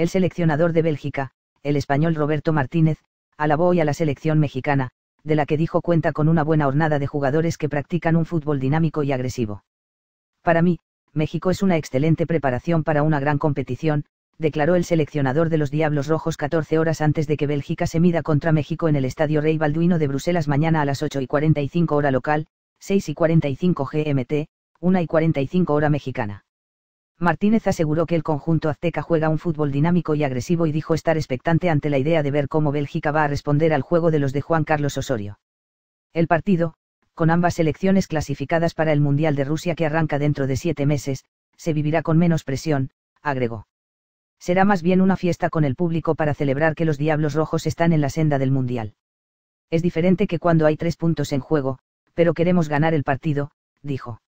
El seleccionador de Bélgica, el español Roberto Martínez, alabó hoy a la selección mexicana, de la que dijo cuenta con una buena hornada de jugadores que practican un fútbol dinámico y agresivo. Para mí, México es una excelente preparación para una gran competición, declaró el seleccionador de los Diablos Rojos 14 horas antes de que Bélgica se mida contra México en el Estadio Rey Balduino de Bruselas mañana a las 8 y 45 hora local, 6 y 45 GMT, 1 y 45 hora mexicana. Martínez aseguró que el conjunto azteca juega un fútbol dinámico y agresivo y dijo estar expectante ante la idea de ver cómo Bélgica va a responder al juego de los de Juan Carlos Osorio. El partido, con ambas selecciones clasificadas para el Mundial de Rusia que arranca dentro de siete meses, se vivirá con menos presión, agregó. Será más bien una fiesta con el público para celebrar que los Diablos Rojos están en la senda del Mundial. Es diferente que cuando hay tres puntos en juego, pero queremos ganar el partido, dijo.